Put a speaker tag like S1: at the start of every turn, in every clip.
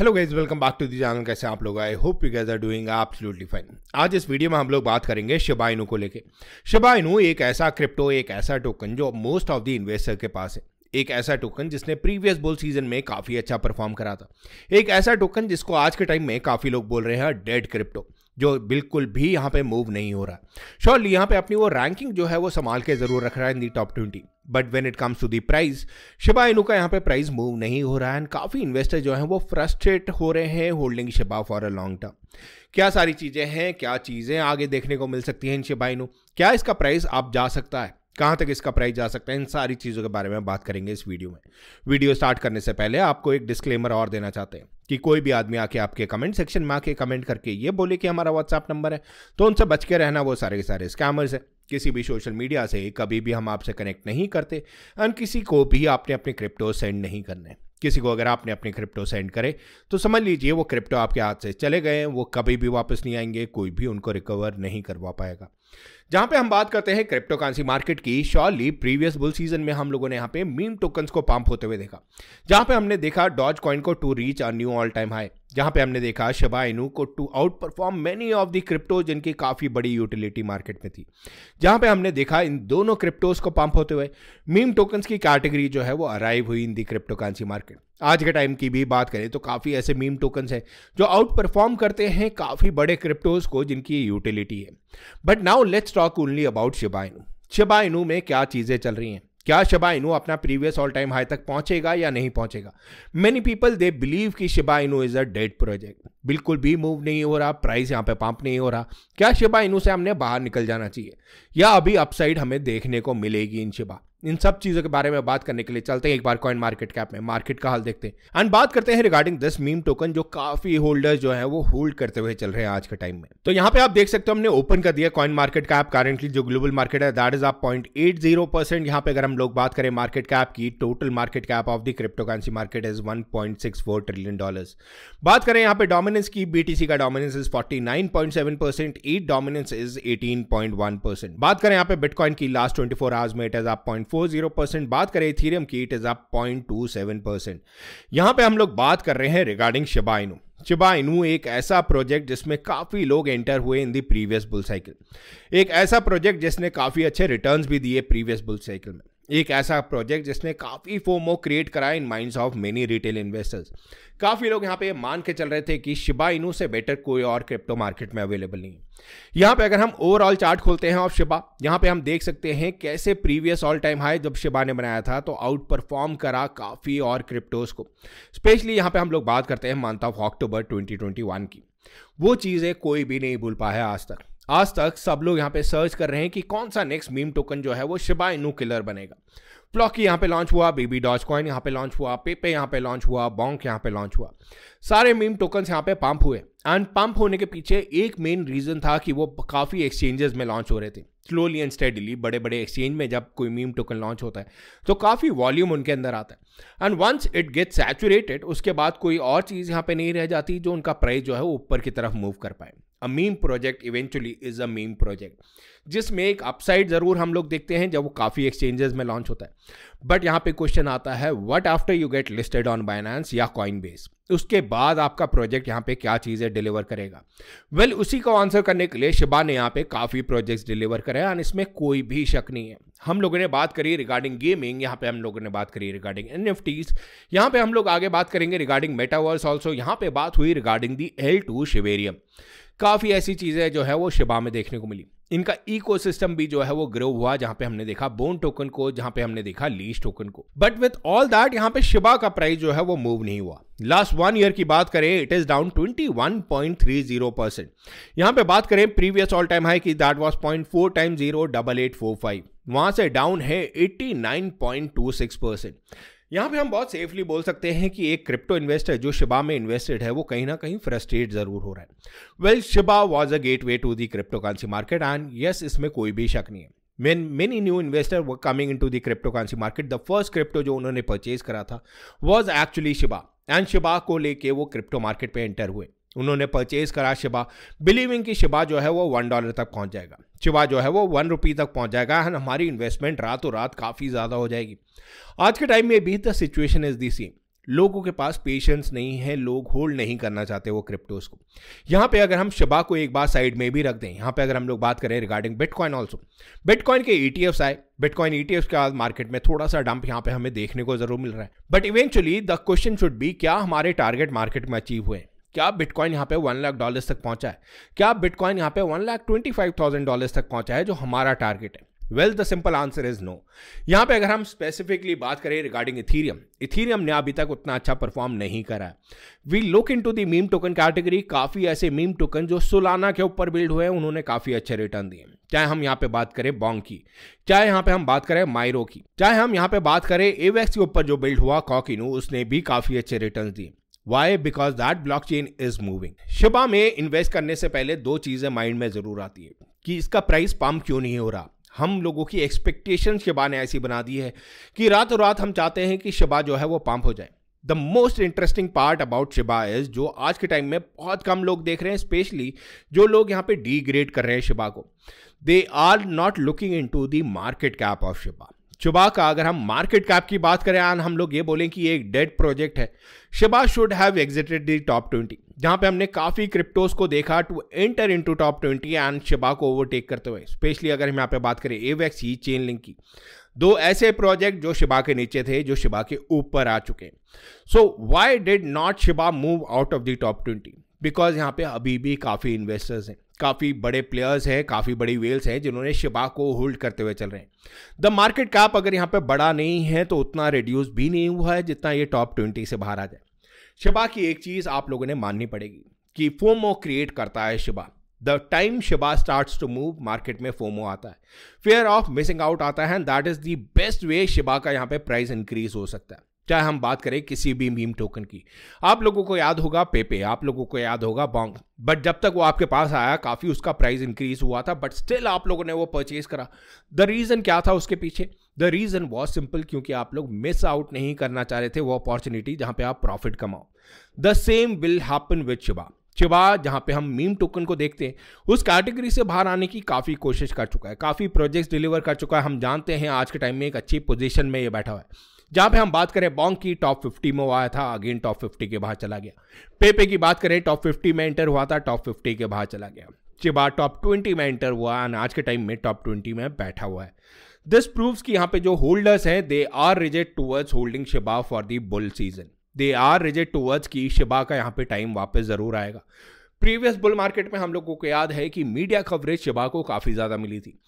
S1: hello guys welcome back to the channel कैसे आप लोग I hope you guys are doing absolutely fine आज इस वीडियो में हम लोग बात करेंगे शिबाइनू को लेके शिबाइनू एक ऐसा क्रिप्टो एक ऐसा टोकन जो मोस्ट ऑफ द इन्वेस्टर के पास है एक ऐसा टोकन जिसने प्रीवियस बोल सीजन में काफ़ी अच्छा परफॉर्म करा था एक ऐसा टोकन जिसको आज के टाइम में काफ़ी लोग बोल रहे हैं डेड क्रिप्टो जो बिल्कुल भी यहाँ पे मूव नहीं हो रहा श्योरली यहाँ पे अपनी वो रैंकिंग जो है वो संभाल के जरूर रख रहा है in the top twenty but when it comes to the price Shiba Inu का यहाँ पे प्राइस मूव नहीं हो रहा है एंड काफ़ी इन्वेस्टर जो हैं वो फ्रस्ट्रेट हो रहे हैं holding Shiba for a long term क्या सारी चीज़ें हैं क्या चीज़ें आगे देखने को मिल सकती हैं इन शिबा इनू क्या इसका प्राइस आप जा सकता है कहाँ तक इसका प्राइस जा सकता है इन सारी चीज़ों के बारे में बात करेंगे इस वीडियो में वीडियो स्टार्ट करने से पहले आपको एक डिस्क्लेमर और देना चाहते हैं कि कोई भी आदमी आके आपके कमेंट सेक्शन में आके कमेंट करके ये बोले कि हमारा व्हाट्सएप नंबर है तो उनसे बच के रहना वो सारे के सारे स्कैमर्स है किसी भी सोशल मीडिया से कभी भी हम आपसे कनेक्ट नहीं करते एंड किसी को भी आपने अपने क्रिप्टो सेंड नहीं करने किसी को अगर आपने अपने क्रिप्टो सेंड करे तो समझ लीजिए वो क्रिप्टो आपके हाथ से चले गए वो कभी भी वापस नहीं आएंगे कोई भी उनको रिकवर नहीं करवा पाएगा जहां पे हम बात करते हैं क्रिप्टो करेंसी मार्केट की शॉर्ली प्रीवियस बुल सीजन में हम लोगों ने यहां पे मीम टोकन्स को पंप होते हुए देखा जहां पे हमने देखा डॉज कॉइन को to reach a new all time high जहां पे हमने देखा शबा इनू को to outperform many of the crypto जिनकी काफ़ी बड़ी यूटिलिटी मार्केट में थी जहां पे हमने देखा इन दोनों क्रिप्टोज को पंप होते हुए मीम टोकन्स की कैटेगरी जो है वो अराइव हुई in the cryptocurrency market आज के टाइम की भी बात करें तो काफ़ी ऐसे मीम टोकन्स हैं जो आउट परफॉर्म करते हैं काफ़ी बड़े क्रिप्टोज को जिनकी यूटिलिटी है but now let's talk only about Shiba Inu Shiba Inu Inu में क्या चीज़ें चल रही हैं क्या शबा इनू अपना प्रीवियस ऑल टाइम हाई तक पहुंचेगा या नहीं पहुंचेगा मेनी पीपल दे बिलीव कि Shiba Inu is a dead project बिल्कुल भी मूव नहीं हो रहा प्राइस यहाँ पे पंप नहीं हो रहा क्या शिबा इनू से हमने बाहर निकल जाना चाहिए या अभी अपसाइड हमें देखने को मिलेगी इन शिबा इन सब चीज़ों के बारे में बात करने के लिए चलते हैं एक बार कॉइन मार्केट कैप में मार्केट का हाल देखते हैं एंड बात करते हैं रिगार्डिंग दिस मीम टोकन जो काफी होल्डर्स जो है वो होल्ड करते हुए चल रहे हैं आज के टाइम में तो यहाँ पे आप देख सकते हो हमने ओपन कर दिया कॉइन मार्केट कैप करेंटली जो ग्लोबल मार्केट है that is up point eight zero percent यहाँ पे अगर हम लोग बात करें मार्केट कैप की total market cap of the cryptocurrency market is one point six four trillion dollar बात करें यहाँ पे डोमिनेंस की बीटीसी का dominance is forty nine point seven percent ETH dominance is eighteen point one percent बात करें यहाँ पे बिटकॉइन की लास्ट ट्वेंटी फोर आवर्स में it is up point 0.40 percent बात करें इथेरियम की इट इज अप 0.27 परसेंट यहाँ पे हम लोग बात कर रहे हैं रिगार्डिंग शिबा इनू एक ऐसा प्रोजेक्ट जिसमें काफ़ी लोग एंटर हुए in the previous bull cycle एक ऐसा प्रोजेक्ट जिसने काफ़ी अच्छे रिटर्न्स भी दिए प्रीवियस बुल साइकिल में एक ऐसा प्रोजेक्ट जिसने काफ़ी फोमो क्रिएट करा in minds of many retail investors काफ़ी लोग यहाँ पे मान के चल रहे थे कि शिबा इनू से बेटर कोई और क्रिप्टो मार्केट में अवेलेबल नहीं है यहाँ पे अगर हम ओवरऑल चार्ट खोलते हैं ऑफ शिबा यहाँ पे हम देख सकते हैं कैसे प्रीवियस ऑल टाइम हाई जब शिबा ने बनाया था तो आउट परफॉर्म करा काफ़ी और क्रिप्टोज को स्पेशली यहाँ पे हम लोग बात करते हैं मंथ ऑफ अक्टूबर ट्वेंटी की वो चीज़ें कोई भी नहीं भूल पाया आज तक आज तक सब लोग यहाँ पे सर्च कर रहे हैं कि कौन सा नेक्स्ट मीम टोकन जो है वो शिबा इनू किलर बनेगा प्लॉकी यहाँ पे लॉन्च हुआ बेबी डॉज कॉइन यहाँ पे लॉन्च हुआ पेपे यहाँ पे लॉन्च हुआ बॉन्क यहाँ पे लॉन्च हुआ सारे मीम टोकन्स यहाँ पे पंप हुए एंड पंप होने के पीछे एक मेन रीज़न था कि वो काफ़ी एक्सचेंजेस में लॉन्च हो रहे थे स्लोली एंड स्टेडली बड़े बड़े एक्सचेंज में जब कोई मीम टोकन लॉन्च होता है तो काफ़ी वॉल्यूम उनके अंदर आता है and once it get saturated उसके बाद कोई और चीज़ यहाँ पे नहीं रह जाती जो उनका प्राइस जो है वो ऊपर की तरफ मूव कर पाए a meme project eventually is a meme project जिसमें एक अपसाइड ज़रूर हम लोग देखते हैं जब वो काफ़ी एक्सचेंजेस में लॉन्च होता है बट यहाँ पे क्वेश्चन आता है what after you get listed on Binance या कॉइन बेस उसके बाद आपका प्रोजेक्ट यहाँ पे क्या चीज़ें डिलीवर करेगा वेल well, उसी को आंसर करने के लिए शिबा ने यहाँ पे काफ़ी प्रोजेक्ट्स डिलीवर करे और इसमें कोई भी शक नहीं है हम लोगों ने बात करी रिगार्डिंग गेमिंग यहाँ पे हम लोगों ने बात करी रिगार्डिंग एन एफ टीज यहाँ पे हम लोग आगे बात करेंगे रिगार्डिंग मेटावर्स ऑल्सो यहाँ पे बात हुई regarding the L two Shibarium काफ़ी ऐसी चीज़ें जो है वो शिबा में देखने को मिली इनका इकोसिस्टम भी जो है वो ग्रो हुआ जहां पे हमने देखा बोन टोकन को जहां पे हमने देखा लीज टोकन को बट विथ ऑल दैट यहां पे शिबा का प्राइस जो है वो मूव नहीं हुआ लास्ट वन ईयर की बात करें इट इज डाउन 21.30 परसेंट यहां पे बात करें प्रीवियस ऑल टाइम हाई की that was four time zero double eight four five वहां से डाउन है 89.26 परसेंट यहाँ पे हम बहुत सेफली बोल सकते हैं कि एक क्रिप्टो इन्वेस्टर जो शिबा में इन्वेस्टेड है वो कहीं ना कहीं फ्रस्ट्रेट जरूर हो रहा है well Shiba was a gateway to the cryptocurrency market and yes इसमें कोई भी शक नहीं है men many new investor coming into the cryptocurrency market the first crypto जो उन्होंने परचेज करा था was actually Shiba and Shiba को लेके वो क्रिप्टो मार्केट पे एंटर हुए उन्होंने परचेज करा शिबा बिलीविंग कि शिबा जो है वो वन डॉलर तक पहुंच जाएगा शिबा जो है वो वन रुपी तक पहुंच जाएगा एंड हमारी इन्वेस्टमेंट रातों रात काफ़ी ज़्यादा हो जाएगी आज के टाइम में भी the situation is the same लोगों के पास पेशेंस नहीं है लोग होल्ड नहीं करना चाहते वो क्रिप्टोज को यहाँ पे अगर हम शिबा को एक बार साइड में भी रख दें यहाँ पे अगर हम लोग बात करें रिगार्डिंग बिटकॉइन ऑल्सो बिटकॉइन के ई e आए बिटकॉइन ई e के बाद मार्केट में थोड़ा सा डंप यहाँ पे हमें देखने को जरूर मिल रहा है but eventually the question should be क्या हमारे टारगेट मार्केट में अचीव हुए क्या बिटकॉइन यहाँ पे वन लाख डॉलर्स तक पहुंचा है क्या बिटकॉइन यहाँ पे one lakh twenty five thousand dollars तक पहुंचा है जो हमारा टारगेट है well the simple answer is no यहाँ पे अगर हम स्पेसिफिकली बात करें रिगार्डिंग इथीरियम इथीरियम ने अभी तक उतना अच्छा परफॉर्म नहीं करा है we look into meme token category काफ़ी ऐसे मीम टोकन जो सोलाना के ऊपर बिल्ड हुए हैं उन्होंने काफ़ी अच्छे रिटर्न दिए चाहे हम यहाँ पे बात करें बॉन्ग की चाहे यहाँ पे हम बात करें मायरो की चाहे हम यहाँ पे बात करें एवेक्स के ऊपर जो बिल्ड हुआ कॉकिनो उसने भी काफ़ी अच्छे रिटर्न दिए why because that blockchain is moving Shiba में इन्वेस्ट करने से पहले दो चीज़ें माइंड में ज़रूर आती है कि इसका प्राइस पम्प क्यों नहीं हो रहा हम लोगों की एक्सपेक्टेशन शिबा ने ऐसी बना दी है कि रातों रात हम चाहते हैं कि शिबा जो है वो पम्प हो जाए the most interesting part about Shiba is जो आज के टाइम में बहुत कम लोग देख रहे हैं स्पेशली जो लोग यहाँ पे डिग्रेड कर रहे हैं शिबा को they are not looking into the market cap of Shiba चुबा का अगर हम मार्केट कैप की बात करें आन हम लोग ये बोलें कि ये एक डेड प्रोजेक्ट है Shiba should have exited the top twenty जहाँ पे हमने काफ़ी क्रिप्टोज को देखा to enter into top twenty and Shiba को ओवरटेक करते हुए स्पेशली अगर हम यहाँ पे बात करें एवेक्स ही चेन लिंक की दो ऐसे प्रोजेक्ट जो शिबा के नीचे थे जो शिबा के ऊपर आ चुके हैं so why did not Shiba move out of the top twenty because यहाँ पे अभी भी काफ़ी इन्वेस्टर्स हैं काफ़ी बड़े प्लेयर्स हैं काफ़ी बड़ी वेल्स हैं जिन्होंने शिबा को होल्ड करते हुए चल रहे हैं द मार्केट कैप अगर यहाँ पे बड़ा नहीं है तो उतना रिड्यूस भी नहीं हुआ है जितना ये टॉप ट्वेंटी से बाहर आ जाए शिबा की एक चीज़ आप लोगों ने माननी पड़ेगी कि फोमो क्रिएट करता है Shiba the time Shiba starts to move market में फोमो आता है फेयर ऑफ मिसिंग आउट आता है and that is the best way Shiba का यहाँ पे प्राइस इंक्रीज हो सकता है चाहे हम बात करें किसी भी मीम टोकन की आप लोगों को याद होगा पेपे आप लोगों को याद होगा बॉन्ग बट जब तक वो आपके पास आया काफ़ी उसका प्राइस इंक्रीज हुआ था बट स्टिल आप लोगों ने वो परचेज करा द रीज़न क्या था उसके पीछे द रीज़न वॉज सिंपल क्योंकि आप लोग मिस आउट नहीं करना चाह रहे थे वो अपॉर्चुनिटी जहां पे आप प्रॉफिट कमाओ the same will happen with Shiba Shiba जहां पे हम मीम टोकन को देखते हैं उस कैटेगरी से बाहर आने की काफ़ी कोशिश कर चुका है काफ़ी प्रोजेक्ट्स डिलीवर कर चुका है हम जानते हैं आज के टाइम में एक अच्छी पोजीशन में ये बैठा हुआ है जहां पे हम बात करें बॉन्ग की टॉप 50 में आया था अगेन टॉप 50 के बाहर चला गया पेपे की बात करें टॉप 50 में एंटर हुआ था टॉप 50 के बाहर चला गया चिबा टॉप 20 में एंटर हुआ एंड आज के टाइम में टॉप 20 में बैठा हुआ है दिस प्रूव्स कि यहाँ पे जो होल्डर्स हैं they are reject towards holding Shiba for the bull season they are reject towards की शिबा का यहाँ पे टाइम वापस जरूर आएगा प्रीवियस बुल मार्केट में हम लोगों को याद है कि मीडिया कवरेज शिबा को काफ़ी ज़्यादा मिली थी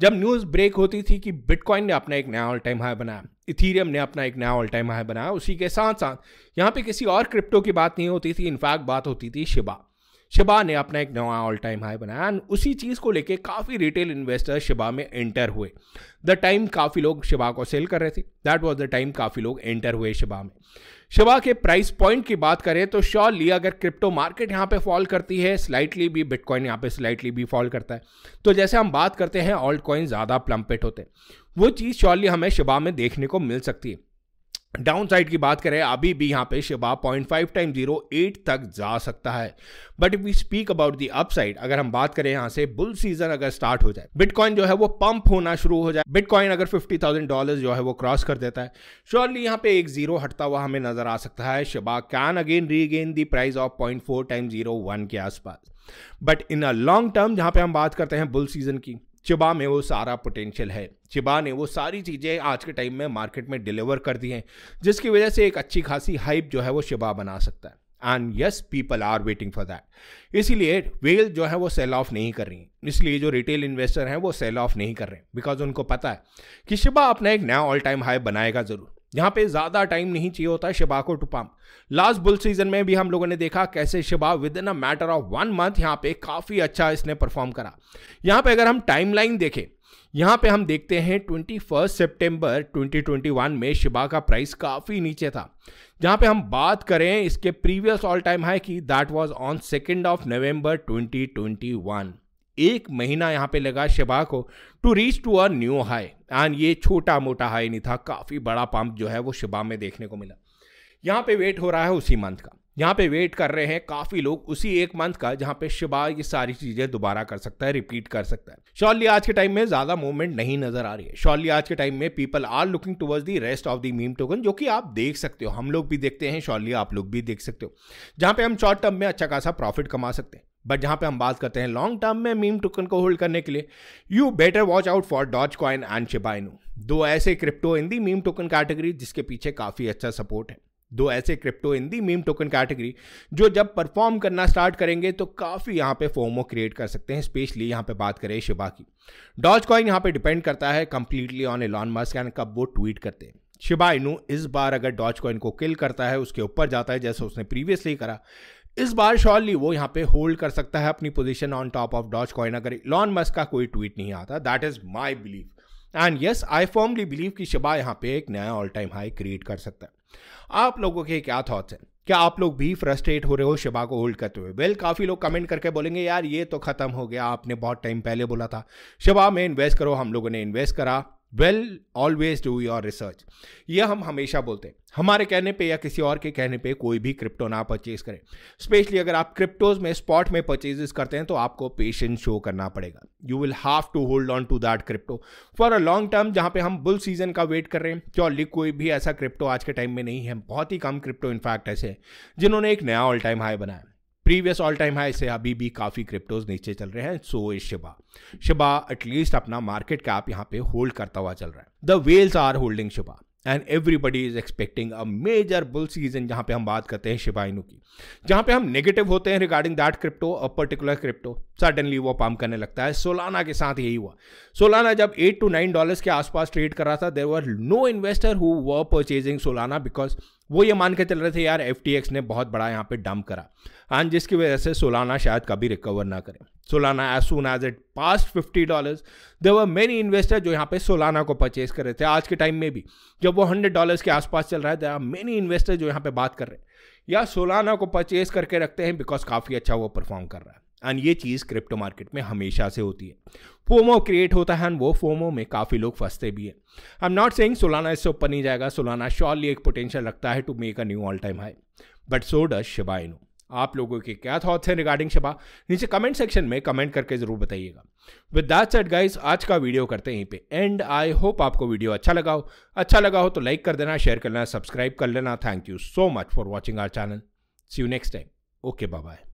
S1: जब न्यूज़ ब्रेक होती थी कि बिटकॉइन ने अपना एक नया ऑल टाइम हाई बनाया इथीरियम ने अपना एक नया ऑल टाइम हाई बनाया उसी के साथ साथ यहाँ पे किसी और क्रिप्टो की बात नहीं होती थी इनफैक्ट बात होती थी शिबा शिबा ने अपना एक नया ऑल टाइम हाई बनाया एंड उसी चीज़ को लेके काफ़ी रिटेल इन्वेस्टर शिबा में एंटर हुए द टाइम काफ़ी लोग शिबा को सेल कर रहे थे दैट वॉज द टाइम काफ़ी लोग एंटर हुए शिबा में शिवा के प्राइस पॉइंट की बात करें तो श्योरली अगर क्रिप्टो मार्केट यहाँ पे फॉल करती है स्लाइटली भी बिटकॉइन यहाँ पे स्लाइटली भी फॉल करता है तो जैसे हम बात करते हैं ऑल्ट कॉइन ज़्यादा प्लम्पेट होते हैं वो चीज़ श्योरली हमें शिवा में देखने को मिल सकती है डाउन साइड की बात करें अभी भी यहां पे Shiba five time zero eight तक जा सकता है but if we speak about the upside अगर हम बात करें यहां से बुल सीजन अगर स्टार्ट हो जाए बिटकॉइन जो है वो पंप होना शुरू हो जाए बिटकॉइन अगर फिफ्टी थाउजेंड डॉलर जो है वो क्रॉस कर देता है श्योरली यहां पे एक जीरो हटता हुआ हमें नजर आ सकता है Shiba can again regain the price of point four time zero one के आसपास but in a long term जहां पे हम बात करते हैं बुल सीजन की चिबा में वो सारा पोटेंशियल है चिबा ने वो सारी चीज़ें आज के टाइम में मार्केट में डिलीवर कर दी हैं जिसकी वजह से एक अच्छी खासी हाइप जो है वो शिबा बना सकता है and yes people are waiting for that इसीलिए वेल जो है वो सेल ऑफ नहीं कर रही इसलिए जो रिटेल इन्वेस्टर हैं वो सेल ऑफ नहीं कर रहे बिकॉज उनको पता है कि शिबा अपना एक नया ऑल टाइम हाई बनाएगा ज़रूर यहाँ पे ज़्यादा टाइम नहीं चाहिए होता है शिबा को to pump last bull season में भी हम लोगों ने देखा कैसे Shiba within a matter of one month यहाँ पे काफ़ी अच्छा इसने परफॉर्म करा यहाँ पे अगर हम टाइमलाइन देखें यहाँ पे हम देखते हैं twenty first September twenty twenty one में शिबा का प्राइस काफ़ी नीचे था जहाँ पे हम बात करें इसके प्रीवियस ऑल टाइम हाई की that was on second of November twenty twenty one एक महीना यहाँ पे लगा शेबा को to reach to a new high and ये छोटा मोटा हाई नहीं था काफ़ी बड़ा पंप जो है वो शिबा में देखने को मिला यहाँ पे वेट हो रहा है उसी मंथ का यहाँ पे वेट कर रहे हैं काफ़ी लोग उसी एक मंथ का जहाँ पे शिबा ये सारी चीज़ें दोबारा कर सकता है रिपीट कर सकता है शॉर्टली आज के टाइम में ज़्यादा मूवमेंट नहीं नजर आ रही है शॉर्टली आज के टाइम में people are looking towards the rest of the meme token जो कि आप देख सकते हो हम लोग भी देखते हैं शॉर्टली आप लोग भी देख सकते हो जहाँ पे हम शॉर्ट टर्म में अच्छा खासा प्रॉफिट कमा सकते हैं बट जहां पे हम बात करते हैं लॉन्ग टर्म में मीम टोकन को होल्ड करने के लिए you better watch out for Dogecoin and Shiba Inu दो ऐसे crypto in the meme token category जिसके पीछे काफ़ी अच्छा सपोर्ट है दो ऐसे crypto in the meme token category जो जब परफॉर्म करना स्टार्ट करेंगे तो काफ़ी यहां पे फोमो क्रिएट कर सकते हैं स्पेशली यहां पे बात करें शिबा की डॉच कॉइन यहां पे डिपेंड करता है completely on Elon Musk and कब वो ट्वीट करते हैं शिबा इनू इस बार अगर डॉच कॉइन को किल करता है उसके ऊपर जाता है जैसे उसने प्रीवियसली करा इस बार शॉर्ली वो यहाँ पे होल्ड कर सकता है अपनी position on top of Dogecoin अगर लॉन मस्क का कोई ट्वीट नहीं आता that is my believe and yes I formally believe कि शिबा यहाँ पे एक नया ऑल टाइम हाई क्रिएट कर सकता है आप लोगों के क्या थॉट्स हैं क्या आप लोग भी फ्रस्ट्रेट हो रहे हो शिबा को होल्ड करते हुए वेल काफ़ी लोग कमेंट करके बोलेंगे यार ये तो खत्म हो गया आपने बहुत टाइम पहले बोला था शिबा में इन्वेस्ट करो हम लोगों ने इन्वेस्ट करा well always do your research यह हम हमेशा बोलते हैं हमारे कहने पे या किसी और के कहने पे कोई भी क्रिप्टो ना परचेज करें स्पेशली अगर आप क्रिप्टोज में स्पॉट में परचेजेस करते हैं तो आपको पेशेंस शो करना पड़ेगा you will have to hold on to that crypto for a long term जहां पे हम बुल सीजन का वेट कर रहे हैं चौली कोई भी ऐसा क्रिप्टो आज के टाइम में नहीं है बहुत ही कम क्रिप्टो इनफैक्ट ऐसे हैं जिन्होंने एक नया ऑल टाइम हाई बनाया प्रीवियस ऑल टाइम हाई से अभी भी काफ़ी क्रिप्टोज नीचे चल रहे हैं so is Shiba Shiba at least अपना मार्केट कैप यहाँ पे होल्ड करता हुआ चल रहा है the whales are holding Shiba and everybody is expecting a major bull season जहां पे हम बात करते हैं शिबाइनू की जहां पे हम नेगेटिव होते हैं regarding that crypto a particular crypto suddenly वो पम्प करने लगता है सोलाना के साथ यही हुआ सोलाना जब एट टू नाइन डॉलर्स के आसपास ट्रेड कर रहा था there were no investor who were purchasing Solana because वो ये मान के चल रहे थे यार एफ ने बहुत बड़ा यहाँ पे डंप करा एंड जिसकी वजह से सोलाना शायद कभी रिकवर ना करे Solana as soon as it passed fifty dollars they were many investor जो यहाँ पे सोलाना को परचेज कर रहे थे आज के टाइम में भी जब वो हंड्रेड डॉलर्स के आसपास चल रहा है देर आर मेनी इन्वेस्टर जो यहाँ पे बात कर रहे हैं या सोलाना को परचेज करके रखते हैं बिकॉज काफ़ी अच्छा वो परफॉर्म कर रहा है एंड ये चीज़ क्रिप्टो मार्केट में हमेशा से होती है फोमो क्रिएट होता है एंड वो फोमो में काफ़ी लोग फंसते भी हैं I am not saying Solana इससे ऊपर नहीं जाएगा सोलाना श्योरली एक पोटेंशियल रखता है to make a new all time high but so does Shiba Inu आप लोगों के क्या थॉट्स हैं रिगार्डिंग शबा नीचे कमेंट सेक्शन में कमेंट करके ज़रूर बताइएगा विद दैट सेट गाइज आज का वीडियो करते हैं यहीं पे एंड आई होप आपको वीडियो अच्छा लगा हो अच्छा लगा हो तो लाइक कर देना शेयर कर लेना सब्सक्राइब कर लेना thank you so much for watching our channel see you next time okay bye